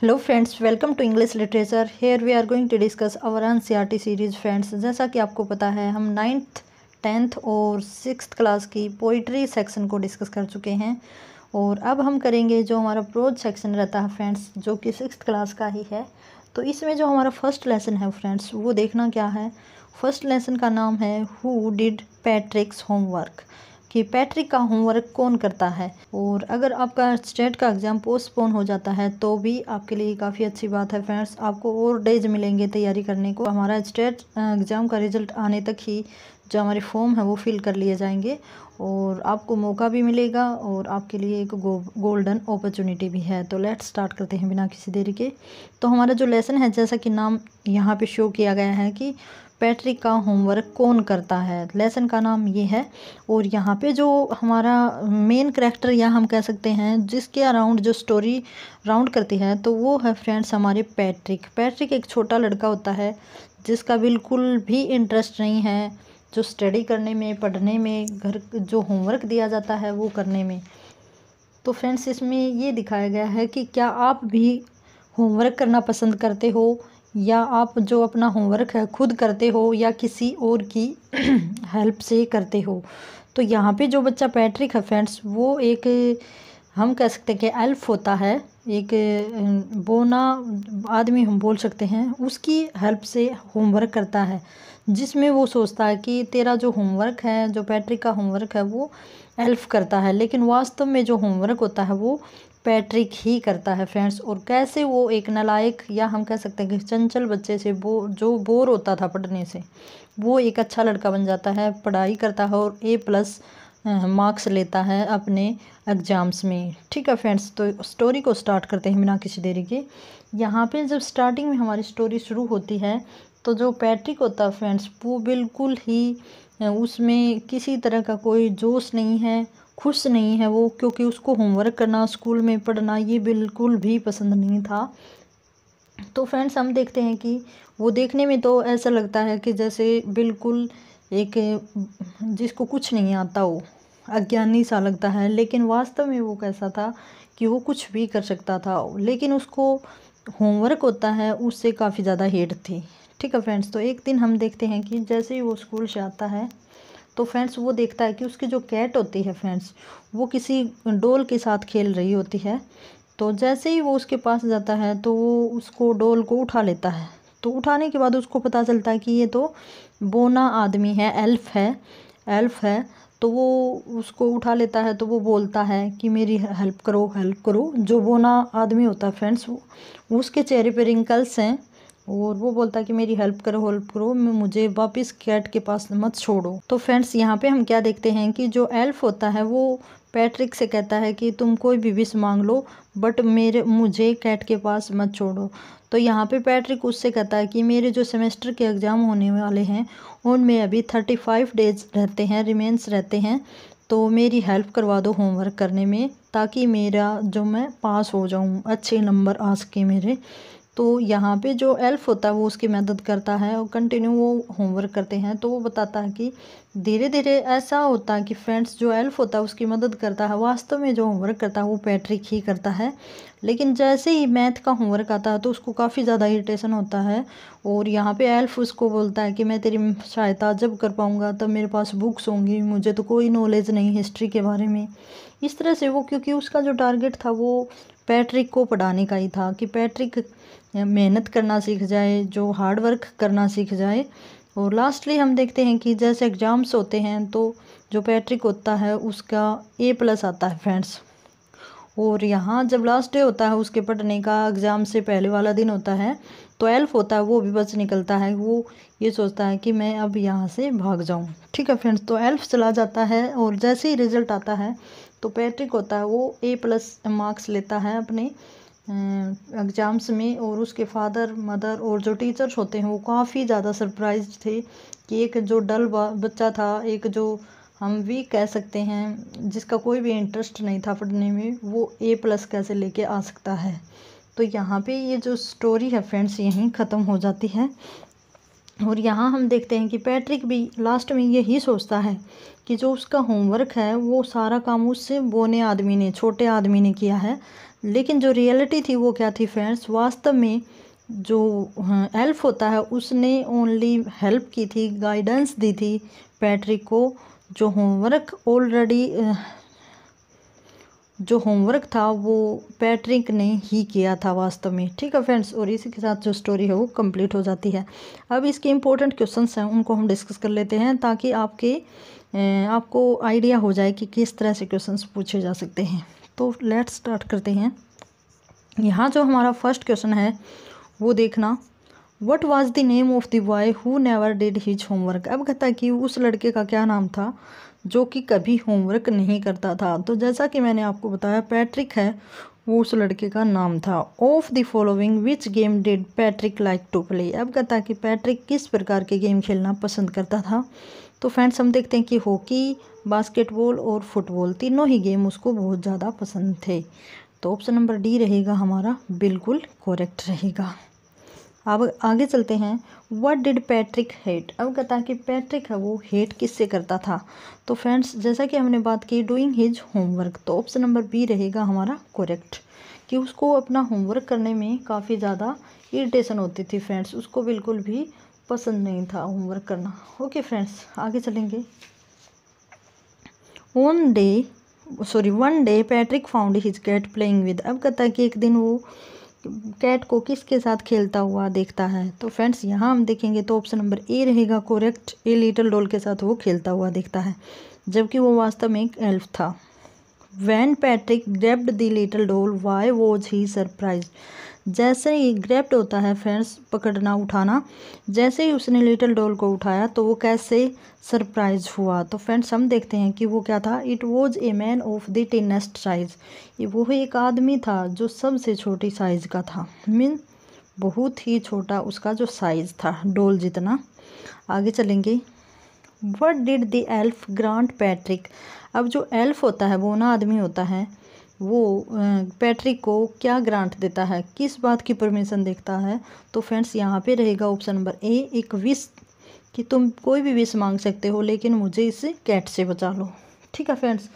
hello friends welcome to English literature here we are going to discuss our N C series friends जैसा कि आपको पता है हम नाइन्थ टेंथ और सिक्स क्लास की पोइट्री सेक्शन को डिस्कस कर चुके हैं और अब हम करेंगे जो हमारा प्रोज सेक्शन रहता है फ्रेंड्स जो कि सिक्स क्लास का ही है तो इसमें जो हमारा फर्स्ट लेसन है फ्रेंड्स वो देखना क्या है फर्स्ट लेसन का नाम है हु डिड पैट्रिक्स होमवर्क कि पैट्रिक का होमवर्क कौन करता है और अगर आपका स्टेट का एग्ज़ाम पोस्टपोन हो जाता है तो भी आपके लिए काफ़ी अच्छी बात है फ्रेंड्स आपको और डेज मिलेंगे तैयारी करने को हमारा स्टेट एग्ज़ाम का रिजल्ट आने तक ही जो हमारे फॉर्म है वो फिल कर लिए जाएंगे और आपको मौका भी मिलेगा और आपके लिए एक गो, गोल्डन अपॉर्चुनिटी भी है तो लेट्स स्टार्ट करते हैं बिना किसी देरी के तो हमारा जो लेसन है जैसा कि नाम यहाँ पे शो किया गया है कि पैट्रिक का होमवर्क कौन करता है लेसन का नाम ये है और यहाँ पे जो हमारा मेन करेक्टर या हम कह सकते हैं जिसके अराउंड जो स्टोरी राउंड करती है तो वो है फ्रेंड्स हमारे पैट्रिक पैट्रिक एक छोटा लड़का होता है जिसका बिल्कुल भी इंटरेस्ट नहीं है जो स्टडी करने में पढ़ने में घर जो होमवर्क दिया जाता है वो करने में तो फ्रेंड्स इसमें ये दिखाया गया है कि क्या आप भी होमवर्क करना पसंद करते हो या आप जो अपना होमवर्क है खुद करते हो या किसी और की हेल्प से करते हो तो यहाँ पे जो बच्चा पैट्रिक है फ्रेंड्स वो एक हम कह सकते हैं कि एल्फ होता है एक बोना आदमी हम बोल सकते हैं उसकी हेल्प से होमवर्क करता है जिसमें वो सोचता है कि तेरा जो होमवर्क है जो पैट्रिक का होमवर्क है वो एल्फ करता है लेकिन वास्तव में जो होमवर्क होता है वो पैट्रिक ही करता है फ्रेंड्स और कैसे वो एक नलायक या हम कह सकते हैं कि चंचल बच्चे से वो जो बोर होता था पढ़ने से वो एक अच्छा लड़का बन जाता है पढ़ाई करता है और ए प्लस मार्क्स लेता है अपने एग्ज़ाम्स में ठीक है फ्रेंड्स तो स्टोरी को स्टार्ट करते हैं बिना किसी देरी के यहाँ पे जब स्टार्टिंग में हमारी स्टोरी शुरू होती है तो जो पैट्रिक होता है फ्रेंड्स वो बिल्कुल ही उसमें किसी तरह का कोई जोश नहीं है खुश नहीं है वो क्योंकि उसको होमवर्क करना स्कूल में पढ़ना ये बिल्कुल भी पसंद नहीं था तो फ्रेंड्स हम देखते हैं कि वो देखने में तो ऐसा लगता है कि जैसे बिल्कुल एक जिसको कुछ नहीं आता हो अज्ञानी सा लगता है लेकिन वास्तव में वो कैसा था कि वो कुछ भी कर सकता था लेकिन उसको होमवर्क होता है उससे काफ़ी ज़्यादा हेट थी ठीक है फ्रेंड्स तो एक दिन हम देखते हैं कि जैसे ही वो स्कूल से आता है तो फ्रेंड्स वो देखता है कि उसकी जो कैट होती है फ्रेंड्स वो किसी डोल के साथ खेल रही होती है तो जैसे ही वो उसके पास जाता है तो वो उसको डोल को उठा लेता है तो उठाने के बाद उसको पता चलता है कि ये तो बोना आदमी है एल्फ है एल्फ है तो वो उसको उठा लेता है तो वो बोलता है कि मेरी हेल्प करो हेल्प करो जो बोना आदमी होता है फ्रेंड्स उसके चेहरे पे रिंकल्स हैं और वो बोलता है कि मेरी हेल्प करो हेल्प करो मुझे वापस कैट के पास मत छोड़ो तो फ्रेंड्स यहाँ पे हम क्या देखते हैं कि जो एल्फ होता है वो पैट्रिक से कहता है कि तुम कोई भी विश मांग लो बट मेरे मुझे कैट के पास मत छोड़ो तो यहाँ पे पैट्रिक उससे कहता है कि मेरे जो सेमेस्टर के एग्ज़ाम होने वाले हैं उनमें अभी थर्टी फाइव डेज रहते हैं रिमेंस रहते हैं तो मेरी हेल्प करवा दो होमवर्क करने में ताकि मेरा जो मैं पास हो जाऊँ अच्छे नंबर आ सके मेरे तो यहाँ पे जो एल्फ होता है वो उसकी मदद करता है और कंटिन्यू वो होमवर्क करते हैं तो वो बताता है कि धीरे धीरे ऐसा होता है कि फ्रेंड्स जो एल्फ होता है उसकी मदद करता है वास्तव में जो होमवर्क करता है वो पैट्रिक ही करता है लेकिन जैसे ही मैथ का होमवर्क आता है तो उसको काफ़ी ज़्यादा इरीटेशन होता है और यहाँ पर एल्फ उसको बोलता है कि मैं तेरी सहायता जब कर पाऊँगा तब मेरे पास बुक्स होंगी मुझे तो कोई नॉलेज नहीं हिस्ट्री के बारे में इस तरह से वो क्योंकि उसका जो टारगेट था वो पैट्रिक को पढ़ाने का ही था कि पैट्रिक मेहनत करना सीख जाए जो हार्ड वर्क करना सीख जाए और लास्टली हम देखते हैं कि जैसे एग्ज़ाम्स होते हैं तो जो पैट्रिक होता है उसका ए प्लस आता है फ्रेंड्स और यहाँ जब लास्ट डे होता है उसके पढ़ने का एग्ज़ाम से पहले वाला दिन होता है तो एल्फ होता है वो भी बस निकलता है वो ये सोचता है कि मैं अब यहाँ से भाग जाऊँ ठीक है फ्रेंड्स तो एल्फ चला जाता है और जैसे ही रिजल्ट आता है तो पैट्रिक होता है वो ए प्लस मार्क्स लेता है अपने एग्ज़ाम्स अं, में और उसके फादर मदर और जो टीचर्स होते हैं वो काफ़ी ज़्यादा सरप्राइज थे कि एक जो डल बच्चा था एक जो हम भी कह सकते हैं जिसका कोई भी इंटरेस्ट नहीं था पढ़ने में वो ए प्लस कैसे लेके आ सकता है तो यहाँ पे ये जो स्टोरी है फ्रेंड्स यहीं ख़त्म हो जाती है और यहाँ हम देखते हैं कि पैट्रिक भी लास्ट में यही सोचता है कि जो उसका होमवर्क है वो सारा काम उससे बोने आदमी ने छोटे आदमी ने किया है लेकिन जो रियलिटी थी वो क्या थी फ्रेंड्स वास्तव में जो एल्फ हाँ, होता है उसने ओनली हेल्प की थी गाइडेंस दी थी पैट्रिक को जो होमवर्क ऑलरेडी जो होमवर्क था वो पैट्रिक ने ही किया था वास्तव में ठीक है फ्रेंड्स और इसी के साथ जो स्टोरी है वो कंप्लीट हो जाती है अब इसके इंपॉर्टेंट क्वेश्चंस हैं उनको हम डिस्कस कर लेते हैं ताकि आपके आपको आइडिया हो जाए कि किस तरह से क्वेश्चंस पूछे जा सकते हैं तो लेट्स स्टार्ट करते हैं यहाँ जो हमारा फर्स्ट क्वेश्चन है वो देखना what was the name of the boy who never did his homework अब कहता है कि उस लड़के का क्या नाम था जो कि कभी होमवर्क नहीं करता था तो जैसा कि मैंने आपको बताया पैट्रिक है वो उस लड़के का नाम था of the following which game did Patrick like to play अब कहता कि पैट्रिक किस प्रकार के गेम खेलना पसंद करता था तो फ्रेंड्स हम देखते हैं कि हॉकी बास्केटबॉल और फुटबॉल तीनों ही गेम उसको बहुत ज़्यादा पसंद थे तो ऑप्शन नंबर डी रहेगा हमारा बिल्कुल करेक्ट रहेगा अब आगे चलते हैं वट डिड पैट्रिक हेट अब कहता है कि पैट्रिक है वो हेट किससे करता था तो फ्रेंड्स जैसा कि हमने बात की डूइंग हिज होमवर्क तो ऑप्शन नंबर बी रहेगा हमारा करेक्ट कि उसको अपना होमवर्क करने में काफ़ी ज़्यादा इरिटेशन होती थी फ्रेंड्स उसको बिल्कुल भी पसंद नहीं था होमवर्क करना ओके फ्रेंड्स आगे चलेंगे one day sorry one day Patrick found his cat playing with अब कहता है कि एक दिन वो कैट को किसके साथ खेलता हुआ देखता है तो फ्रेंड्स यहाँ हम देखेंगे तो ऑप्शन नंबर ए रहेगा कोरेक्ट ए लिटल डॉल के साथ वो खेलता हुआ देखता है जबकि वो वास्तव में एक एल्फ था when Patrick grabbed the little doll why was he surprised जैसे ही ग्रेप्ड होता है फ्रेंड्स पकड़ना उठाना जैसे ही उसने लिटल डोल को उठाया तो वो कैसे सरप्राइज हुआ तो फ्रेंड्स हम देखते हैं कि वो क्या था it was a man of the tiniest size वो एक आदमी था जो सबसे छोटी साइज़ का था मीन बहुत ही छोटा उसका जो साइज़ था डोल जितना आगे चलेंगे what did the elf grant Patrick अब जो एल्फ होता है वो ना आदमी होता है वो पैट्रिक को क्या ग्रांट देता है किस बात की परमिशन देखता है तो फ्रेंड्स यहाँ पे रहेगा ऑप्शन नंबर ए एक विश कि तुम कोई भी विश मांग सकते हो लेकिन मुझे इस कैट से बचा लो ठीक है फ्रेंड्स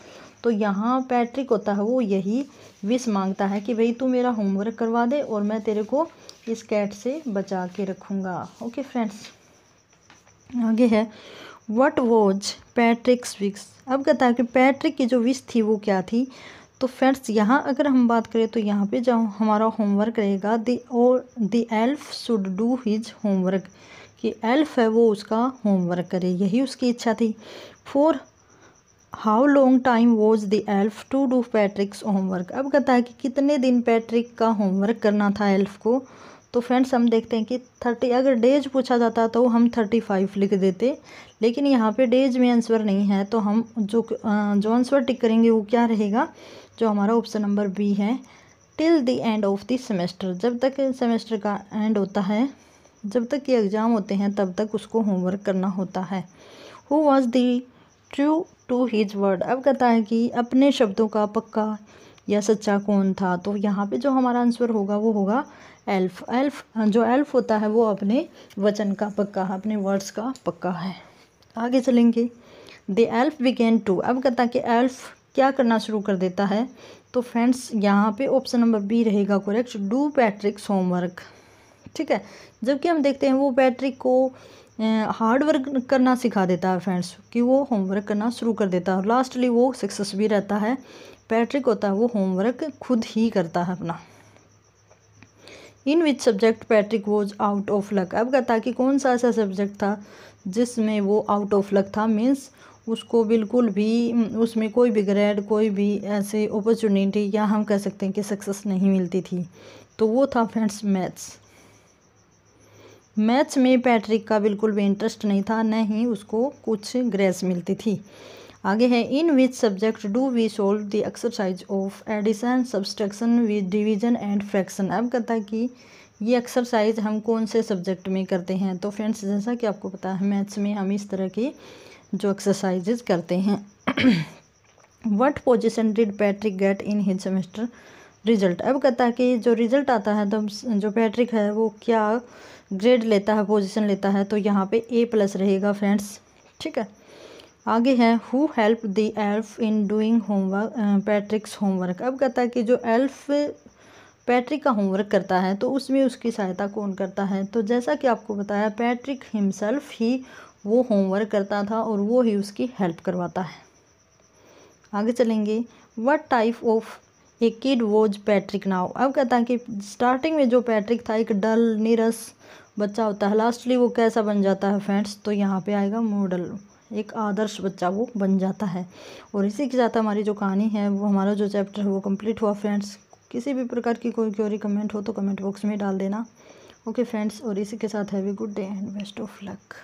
तो यहाँ पैट्रिक होता है वो यही विश मांगता है कि भाई तू मेरा होमवर्क करवा दे और मैं तेरे को इस कैट से बचा के रखूँगा ओके फ्रेंड्स आगे है वट वॉज पैट्रिक्स विक्स अब कहता है कि पैट्रिक की जो विश थी वो क्या थी तो फ्रेंड्स यहाँ अगर हम बात करें तो यहाँ पे जब हमारा होमवर्क रहेगा द और elf should do his homework कि एल्फ है वो उसका होमवर्क करे यही उसकी इच्छा थी for how long time was the elf to do Patrick's homework अब कहता है कि कितने दिन पैट्रिक का होमवर्क करना था एल्फ को तो फ्रेंड्स हम देखते हैं कि थर्टी अगर डेज पूछा जाता तो हम थर्टी फाइव लिख देते लेकिन यहाँ पे डेज में आंसर नहीं है तो हम जो जो आंसर टिक करेंगे वो क्या रहेगा जो हमारा ऑप्शन नंबर बी है till the end of the semester जब तक सेमेस्टर का एंड होता है जब तक ये एग्ज़ाम होते हैं तब तक उसको होमवर्क करना होता है who was the true to his word अब कहता है कि अपने शब्दों का पक्का या सच्चा कौन था तो यहाँ पे जो हमारा आंसर होगा वो होगा एल्फ एल्फ हाँ, जो एल्फ होता है वो अपने वचन का पक्का है अपने वर्ड्स का पक्का है आगे चलेंगे द एल्फ कैन टू अब कहता है कि एल्फ क्या करना शुरू कर देता है तो फ्रेंड्स यहाँ पे ऑप्शन नंबर बी रहेगा कोरेक्ट डू पैट्रिक्स होमवर्क ठीक है जबकि हम देखते हैं वो पैट्रिक को हार्ड वर्क करना सिखा देता है फ्रेंड्स कि वो होमवर्क करना शुरू कर देता है लास्टली वो सक्सेस भी रहता है पैट्रिक होता है वो होमवर्क खुद ही करता है अपना in which subject Patrick was out of luck अब कहता कि कौन सा ऐसा सब्जेक्ट था जिसमें वो आउट ऑफ लक था मीन्स उसको बिल्कुल भी उसमें कोई भी ग्रेड कोई भी ऐसे अपॉर्चुनिटी या हम कह सकते हैं कि सक्सेस नहीं मिलती थी तो वो था फ्रेंड्स मैथ्स मैथ्स में पैट्रिक का बिल्कुल भी इंटरेस्ट नहीं था न ही उसको कुछ ग्रेस मिलती थी आगे है in which subject do we solve the exercise of addition subtraction with division and fraction अब कहता है कि ये एक्सरसाइज हम कौन से सब्जेक्ट में करते हैं तो फ्रेंड्स जैसा कि आपको पता है मैथ्स में हम इस तरह की जो एक्सरसाइजेज करते हैं what position did Patrick get in his semester result अब कहता है कि जो रिजल्ट आता है तो जो पैट्रिक है वो क्या ग्रेड लेता है पोजिशन लेता है तो यहाँ पर ए प्लस रहेगा फ्रेंड्स ठीक है आगे है who help the elf in doing homework Patrick's homework अब कहता है कि जो एल्फ पैट्रिक का होमवर्क करता है तो उसमें उसकी सहायता कौन करता है तो जैसा कि आपको बताया पैट्रिक हिमसेल्फ ही वो होमवर्क करता था और वो ही उसकी हेल्प करवाता है आगे चलेंगे what type of a kid was Patrick now अब कहता है कि स्टार्टिंग में जो पैट्रिक था एक डल नीरस बच्चा होता है लास्टली वो कैसा बन जाता है फ्रेंड्स तो यहाँ पे आएगा मॉडल एक आदर्श बच्चा वो बन जाता है और इसी के साथ हमारी जो कहानी है वो हमारा जो चैप्टर है वो कंप्लीट हुआ फ्रेंड्स किसी भी प्रकार की कोई क्योरी कमेंट हो तो कमेंट बॉक्स में डाल देना ओके फ्रेंड्स और इसी के साथ have a good day and best of luck